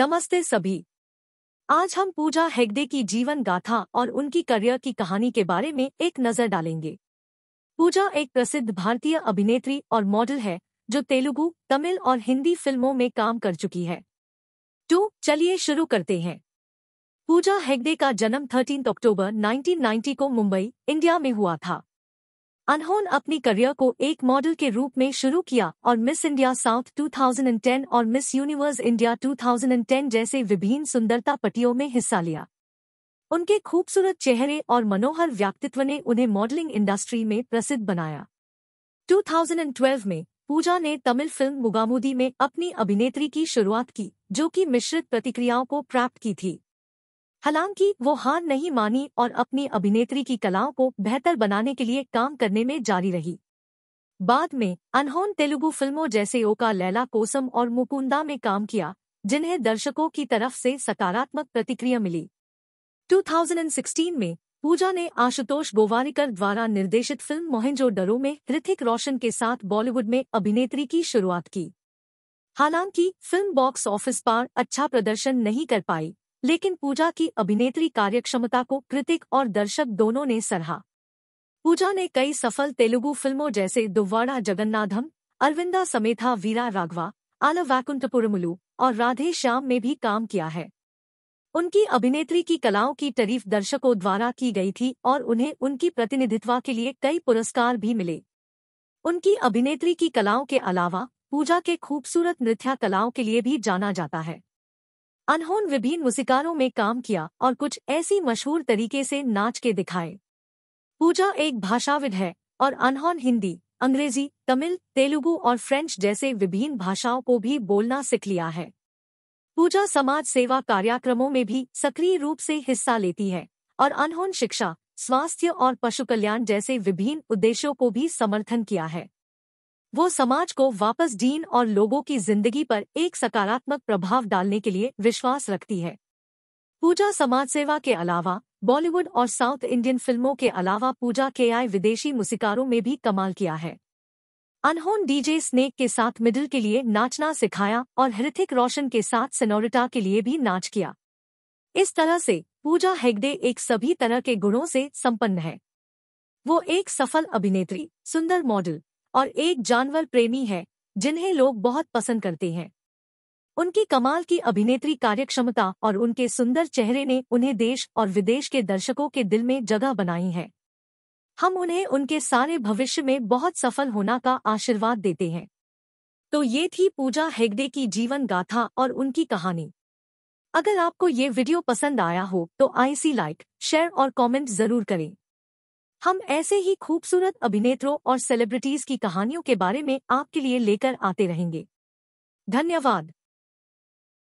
नमस्ते सभी आज हम पूजा हेगडे की जीवन गाथा और उनकी करियर की कहानी के बारे में एक नज़र डालेंगे पूजा एक प्रसिद्ध भारतीय अभिनेत्री और मॉडल है जो तेलुगु तमिल और हिंदी फिल्मों में काम कर चुकी है तो चलिए शुरू करते हैं पूजा हेगडे का जन्म 13 अक्टूबर 1990 को मुंबई इंडिया में हुआ था अनहोन अपनी करियर को एक मॉडल के रूप में शुरू किया और मिस इंडिया साउथ 2010 और मिस यूनिवर्स इंडिया 2010 जैसे विभिन्न सुंदरता पटियों में हिस्सा लिया उनके खूबसूरत चेहरे और मनोहर व्यक्तित्व ने उन्हें मॉडलिंग इंडस्ट्री में प्रसिद्ध बनाया 2012 में पूजा ने तमिल फिल्म मुगामुदी में अपनी अभिनेत्री की शुरुआत की जो कि मिश्रित प्रतिक्रियाओं को प्राप्त की थी हालांकि वो हार नहीं मानी और अपनी अभिनेत्री की कलाओं को बेहतर बनाने के लिए काम करने में जारी रही बाद में अनहोन तेलुगु फिल्मों जैसे ओका लैला कोसम और मुकुंदा में काम किया जिन्हें दर्शकों की तरफ से सकारात्मक प्रतिक्रिया मिली 2016 में पूजा ने आशुतोष गोवारिकर द्वारा निर्देशित फिल्म मोहिंजो डरो में ऋतिक रोशन के साथ बॉलीवुड में अभिनेत्री की शुरुआत की हालांकि फिल्म बॉक्स ऑफिस पर अच्छा प्रदर्शन नहीं कर पाई लेकिन पूजा की अभिनेत्री कार्यक्षमता को कृतिक और दर्शक दोनों ने सराहा पूजा ने कई सफल तेलुगु फिल्मों जैसे दुव्वाड़ा जगन्नाधम अरविंदा समेथा वीरा राघवा आला वैकुंठपुरमुलू और राधे श्याम में भी काम किया है उनकी अभिनेत्री की कलाओं की तारीफ दर्शकों द्वारा की गई थी और उन्हें उनकी प्रतिनिधित्व के लिए कई पुरस्कार भी मिले उनकी अभिनेत्री की कलाओं के अलावा पूजा के खूबसूरत नृत्या कलाओं के लिए भी जाना जाता है अनहोन विभिन्न मुसिकारों में काम किया और कुछ ऐसी मशहूर तरीके से नाच के दिखाए पूजा एक भाषाविद है और अनहोन हिंदी अंग्रेजी तमिल तेलुगु और फ्रेंच जैसे विभिन्न भाषाओं को भी बोलना सीख लिया है पूजा समाज सेवा कार्यक्रमों में भी सक्रिय रूप से हिस्सा लेती है और अनहोन शिक्षा स्वास्थ्य और पशु कल्याण जैसे विभिन्न उद्देश्यों को भी समर्थन किया है वो समाज को वापस डीन और लोगों की जिंदगी पर एक सकारात्मक प्रभाव डालने के लिए विश्वास रखती है पूजा समाज सेवा के अलावा बॉलीवुड और साउथ इंडियन फिल्मों के अलावा पूजा के आए विदेशी मुसिकारों में भी कमाल किया है अनहोन डीजे स्नेक के साथ मिडिल के लिए नाचना सिखाया और हृतिक रोशन के साथ सेनोरिटा के लिए भी नाच किया इस तरह से पूजा हेगडे एक सभी तरह के गुणों से संपन्न है वो एक सफल अभिनेत्री सुंदर मॉडल और एक जानवर प्रेमी है जिन्हें लोग बहुत पसंद करते हैं उनकी कमाल की अभिनेत्री कार्यक्षमता और उनके सुंदर चेहरे ने उन्हें देश और विदेश के दर्शकों के दिल में जगह बनाई है हम उन्हें उनके सारे भविष्य में बहुत सफल होना का आशीर्वाद देते हैं तो ये थी पूजा हेगडे की जीवन गाथा और उनकी कहानी अगर आपको ये वीडियो पसंद आया हो तो आईसी लाइक शेयर और कमेंट जरूर करें हम ऐसे ही खूबसूरत अभिनेत्रों और सेलिब्रिटीज की कहानियों के बारे में आपके लिए लेकर आते रहेंगे धन्यवाद